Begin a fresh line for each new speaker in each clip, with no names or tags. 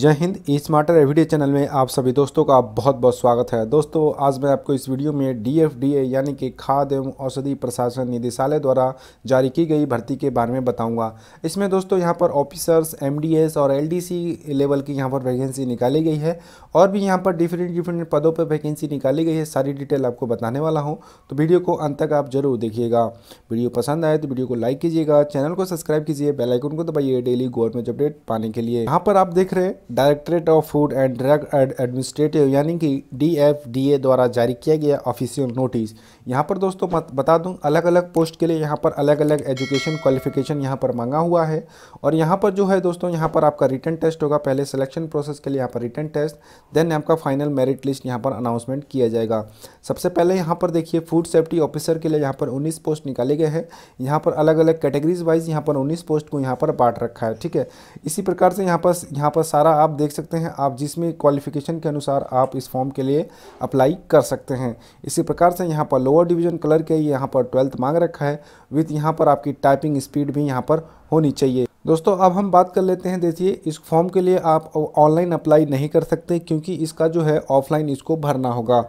जय हिंद E smarter everyday channel में आप सभी दोस्तों का बहुत बहुत स्वागत है दोस्तों आज मैं आपको इस वीडियो में डीएफडीए यानी कि खाद्य एवं औषधि प्रशासन निदेशालय द्वारा जारी की गई भर्ती के बारे में बताऊंगा इसमें दोस्तों यहां पर ऑफिसर्स एमडीएस और एलडीसी लेवल की यहां पर वैकेंसी निकाली गई है और भी यहाँ पर डिफरेंट डिफरेंट पदों पर वैकेंसी निकाली गई है सारी डिटेल आपको बताने वाला हूँ तो वीडियो को अंत तक आप जरूर देखिएगा वीडियो पसंद आए तो वीडियो को लाइक कीजिएगा चैनल को सब्सक्राइब कीजिए बेलाइकन को दबाइए डेली गवर्नमेंट अपडेट पाने के लिए यहाँ पर आप देख रहे हैं directorate of food and drug administrative यानी कि डीएफडीए द्वारा जारी किया गया ऑफिशियल नोटिस यहाँ पर दोस्तों बता दूँ अलग अलग पोस्ट के लिए यहाँ पर अलग अलग एजुकेशन क्वालिफिकेशन यहाँ पर मांगा हुआ है और यहाँ पर जो है दोस्तों यहाँ पर आपका रिटर्न टेस्ट होगा पहले सिलेक्शन प्रोसेस के लिए यहाँ पर रिटर्न टेस्ट देन आपका फाइनल मेरिट लिस्ट यहाँ पर अनाउंसमेंट किया जाएगा सबसे पहले यहाँ पर देखिए फूड सेफ्टी ऑफिसर के लिए यहाँ पर उन्नीस पोस्ट निकाले गए हैं यहाँ पर अलग अलग कैटेगरीज वाइज यहाँ पर उन्नीस पोस्ट को यहाँ पर बांट रखा है ठीक है इसी प्रकार से यहाँ पर यहाँ पर सारा सारा आप देख सकते हैं आप जिसमें क्वालिफिकेशन के अनुसार आप इस फॉर्म के लिए अप्लाई कर सकते हैं इसी प्रकार से यहाँ पर लोअर डिवीजन कलर के यहाँ पर ट्वेल्थ मांग रखा है विथ यहाँ पर आपकी टाइपिंग स्पीड भी यहाँ पर होनी चाहिए दोस्तों अब हम बात कर लेते हैं देखिए इस फॉर्म के लिए आप ऑनलाइन अप्लाई नहीं कर सकते क्योंकि इसका जो है ऑफलाइन इसको भरना होगा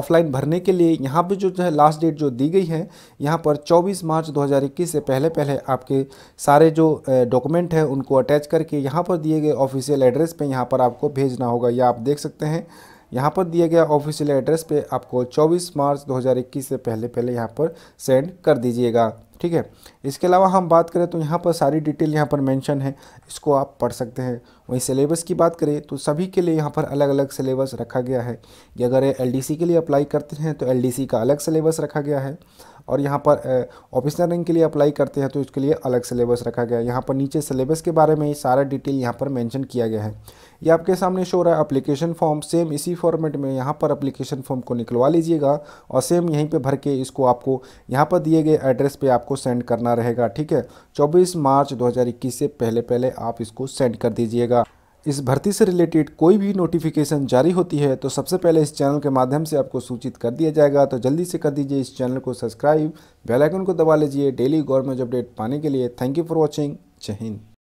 ऑफलाइन भरने के लिए यहाँ पे जो है लास्ट डेट जो दी गई है यहाँ पर 24 मार्च 2021 से पहले पहले आपके सारे जो डॉक्यूमेंट है उनको अटैच करके यहाँ पर दिए गए ऑफिशियल एड्रेस पर यहाँ पर आपको भेजना होगा या आप देख सकते हैं यहाँ पर दिया गया ऑफिशियल एड्रेस पर आपको चौबीस मार्च दो से पहले पहले यहाँ पर सेंड कर दीजिएगा ठीक है इसके अलावा हम बात करें तो यहाँ पर सारी डिटेल यहाँ पर मेंशन है इसको आप पढ़ सकते हैं वहीं सिलेबस की बात करें तो सभी के लिए यहाँ पर अलग अलग सिलेबस रखा गया है कि अगर एल के लिए अप्लाई करते हैं तो एल का अलग सिलेबस रखा गया है और यहाँ पर ऑफिसर रैंक के लिए अप्लाई करते हैं तो इसके लिए अलग सिलेबस रखा गया है यहाँ पर नीचे सिलेबस के बारे में सारा डिटेल यहाँ पर मैंशन किया गया है ये आपके सामने शो रहा है अप्लीकेशन फॉर्म सेम इसी फॉर्मेट में यहाँ पर अप्लीकेशन फॉर्म को निकलवा लीजिएगा और सेम यहीं पे भर के इसको आपको यहाँ पर दिए गए एड्रेस पे आपको सेंड करना रहेगा ठीक है 24 मार्च 2021 से पहले पहले आप इसको सेंड कर दीजिएगा इस भर्ती से रिलेटेड कोई भी नोटिफिकेशन जारी होती है तो सबसे पहले इस चैनल के माध्यम से आपको सूचित कर दिया जाएगा तो जल्दी से कर दीजिए इस चैनल को सब्सक्राइब बेल आइकन को दबा लीजिए डेली गवर्नमेंट अपडेट पाने के लिए थैंक यू फॉर वॉचिंग जय हिंद